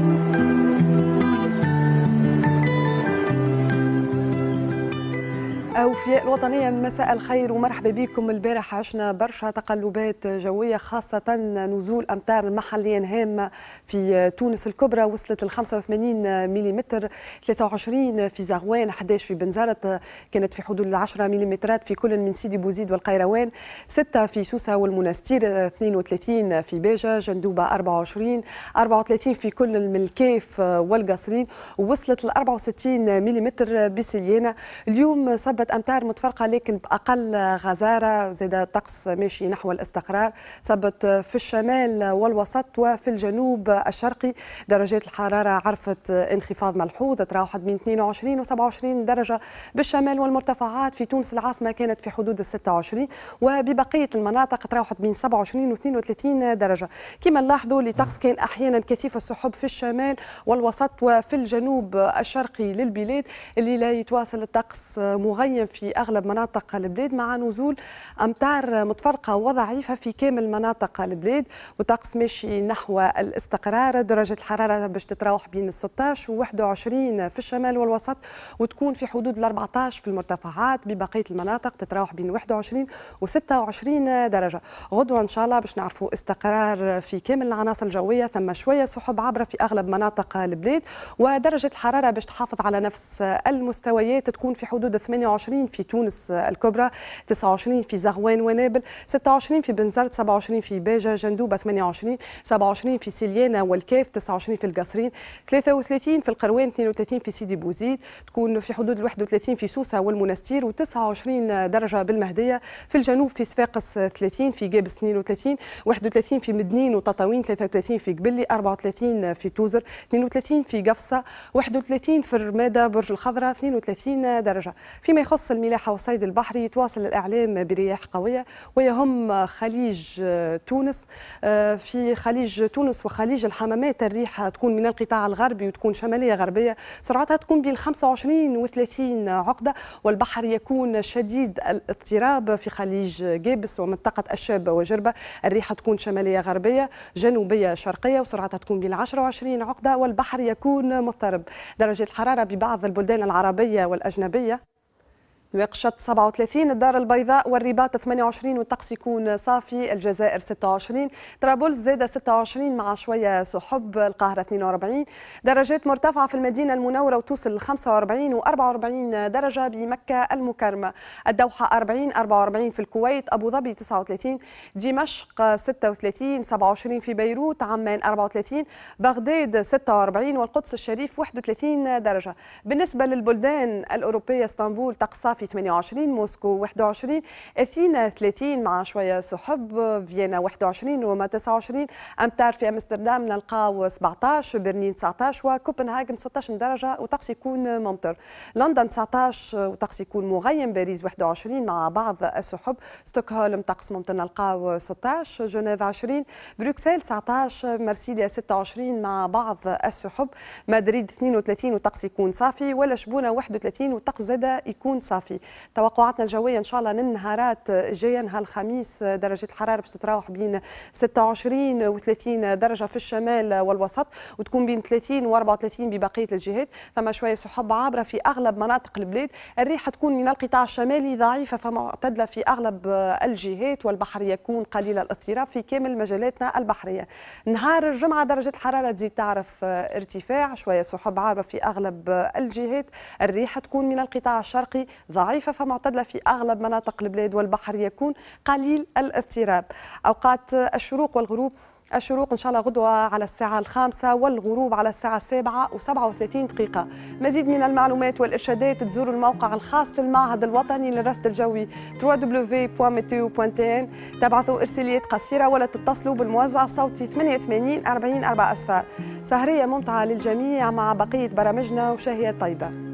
Thank you. أوفياء الوطنية مساء الخير ومرحبا بكم البارح عشنا برشا تقلبات جوية خاصة نزول أمطار محليا هامة في تونس الكبرى وصلت ل 85 ملم 23 في زغوان 11 في بنزرت كانت في حدود 10 ملم في كل من سيدي بوزيد والقيروان 6 في سوسة والمنستير 32 في باجة جندوبة 24 34 في كل من الكيف والقصرين وصلت ل 64 ملم بسليانة اليوم صبت امتار متفرقه لكن باقل غزاره زاد الطقس ماشي نحو الاستقرار ثبت في الشمال والوسط وفي الجنوب الشرقي درجات الحراره عرفت انخفاض ملحوظ تراوحت بين 22 و 27 درجه بالشمال والمرتفعات في تونس العاصمه كانت في حدود ال 26 وببقيه المناطق تراوحت بين 27 و 32 درجه كما نلاحظوا اللي طقس كان احيانا كثيف السحب في الشمال والوسط وفي الجنوب الشرقي للبلاد اللي لا يتواصل الطقس مغير في أغلب مناطق البلاد مع نزول أمطار متفرقة وضعيفة في كامل مناطق البلاد والطقس ماشي نحو الاستقرار درجة الحرارة باش تتراوح بين 16 و 21 في الشمال والوسط وتكون في حدود ال 14 في المرتفعات ببقية المناطق تتراوح بين 21 و 26 درجة غدوة إن شاء الله باش نعرفوا استقرار في كامل العناصر الجوية ثم شوية سحب عبرة في أغلب مناطق البلاد ودرجة الحرارة باش تحافظ على نفس المستويات تكون في حدود 28 24 في تونس الكبرى 29 في زغوان ونابل 26 في بنزرت 27 في باجة جندوبة 28 27 في سليانة والكاف 29 في القصرين 33 في القروان 32 في سيدي بوزيد تكون في حدود 31 في سوسة والمنستير و29 درجة بالمهدية في الجنوب في صفاقس 30 في جابس 32 31 في مدنين وتطاوين 33 في قبلي 34 في توزر 32 في قفصة 31 في الرمادة برج الخضراء 32 درجة فيما يخص يخص الملاحة والصيد البحري يتواصل الإعلام برياح قوية ويهم خليج تونس آه، في خليج تونس وخليج الحمامات الريحة تكون من القطاع الغربي وتكون شمالية غربية سرعتها تكون بين 25 و 30 عقدة والبحر يكون شديد الاضطراب في خليج جابس ومنطقة الشابة وجربة الريحة تكون شمالية غربية جنوبية شرقية وسرعتها تكون بين 10 و 20 عقدة والبحر يكون مضطرب درجة الحرارة ببعض البلدان العربية والأجنبية نواقشة 37 الدار البيضاء والرباط 28 والطقس يكون صافي الجزائر 26 طرابلس زادة 26 مع شوية سحب القاهرة 42 درجات مرتفعة في المدينة المنورة وتوصل 45 و44 درجة بمكة المكرمة الدوحة 40 44 في الكويت أبو ظبي 39 دمشق 36 27 في بيروت عمان 34 بغداد 46 والقدس الشريف 31 درجة بالنسبة للبلدان الأوروبية اسطنبول طقس في 28 موسكو 21 اثينا 30 مع شويه سحب فيينا 21 وما 29 امتار في امستردام نلقاو 17 برلين 19 وكوبنهاغن 16 درجه وطقس يكون ممطر لندن 19 وطقس يكون مغيم باريس 21 مع بعض السحب ستوكهولم طقس ممطر نلقاو 16 جنيف 20 بروكسل 19 مرسيليا 26 مع بعض السحب مدريد 32 وطقس يكون صافي ولا شبونه 31 وطقس زاده يكون صافي صافي توقعاتنا الجوية إن شاء الله للنهارات جاية نهار الخميس درجة الحرارة باش تتراوح بين 26 و 30 درجة في الشمال والوسط وتكون بين 30 و 34 ببقية الجهات ثم شوية سحب عابرة في أغلب مناطق البلاد الريحة تكون من القطاع الشمالي ضعيفة فمعتدلة في أغلب الجهات والبحر يكون قليل الاضطراب في كامل مجالاتنا البحرية نهار الجمعة درجة الحرارة تزيد تعرف ارتفاع شوية سحب عابرة في أغلب الجهات الريحة تكون من القطاع الشرقي ضعيفة ضعيفة فمعتدلة في أغلب مناطق البلاد والبحر يكون قليل الاضطراب أوقات الشروق والغروب الشروق إن شاء الله غدوة على الساعة الخامسة والغروب على الساعة السابعة وسبعة وثلاثين دقيقة مزيد من المعلومات والإرشادات تزوروا الموقع الخاص للمعهد الوطني للرصد الجوي www.meteo.tn تبعثوا إرساليات قصيرة ولا تتصلوا بالموزع الصوتي 88 40 4 أسفار سهرية ممتعة للجميع مع بقية برامجنا وشهية طيبة